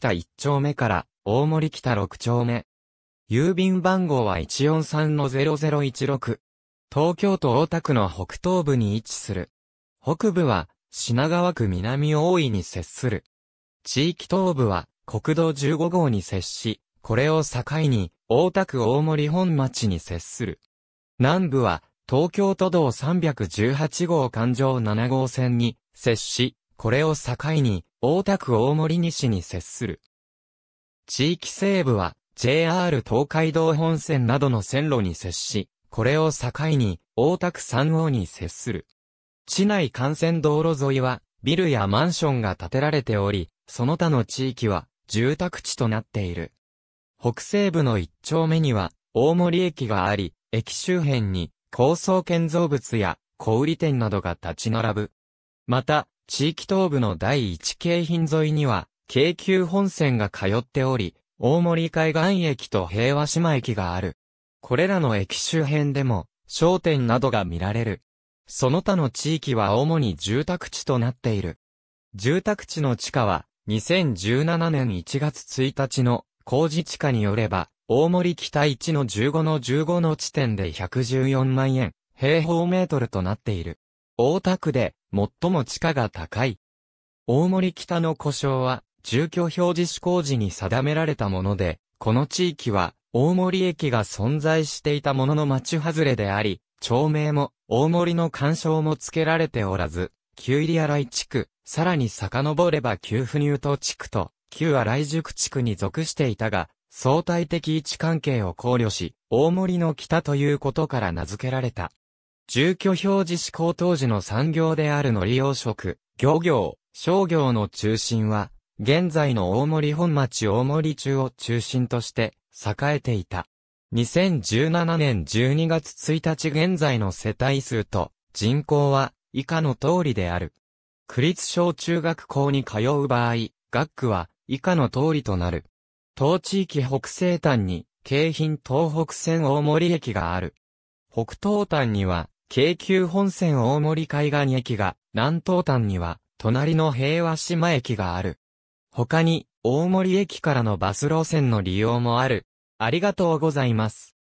北1丁目から大森北6丁目。郵便番号は143-0016。東京都大田区の北東部に位置する。北部は品川区南大井に接する。地域東部は国道15号に接し、これを境に大田区大森本町に接する。南部は東京都道318号環状7号線に接し、これを境に大田区大森西に接する。地域西部は JR 東海道本線などの線路に接し、これを境に大田区三王に接する。市内幹線道路沿いはビルやマンションが建てられており、その他の地域は住宅地となっている。北西部の一丁目には大森駅があり、駅周辺に高層建造物や小売店などが立ち並ぶ。また、地域東部の第一京浜沿いには、京急本線が通っており、大森海岸駅と平和島駅がある。これらの駅周辺でも、商店などが見られる。その他の地域は主に住宅地となっている。住宅地の地価は、2017年1月1日の工事地価によれば、大森北1の15の15の地点で114万円、平方メートルとなっている。大田区で最も地価が高い。大森北の故障は、住居表示施工時に定められたもので、この地域は、大森駅が存在していたものの町外れであり、町名も、大森の干渉も付けられておらず、旧入新井地区、さらに遡れば旧府入都地区と、旧新井宿地区に属していたが、相対的位置関係を考慮し、大森の北ということから名付けられた。住居表示施行当時の産業であるの利用職、漁業、商業の中心は、現在の大森本町大森中を中心として栄えていた。2017年12月1日現在の世帯数と人口は以下の通りである。区立小中学校に通う場合、学区は以下の通りとなる。当地域北西端に京浜東北線大森駅がある。北東端には京急本線大森海岸駅が南東端には隣の平和島駅がある。他に大森駅からのバス路線の利用もある。ありがとうございます。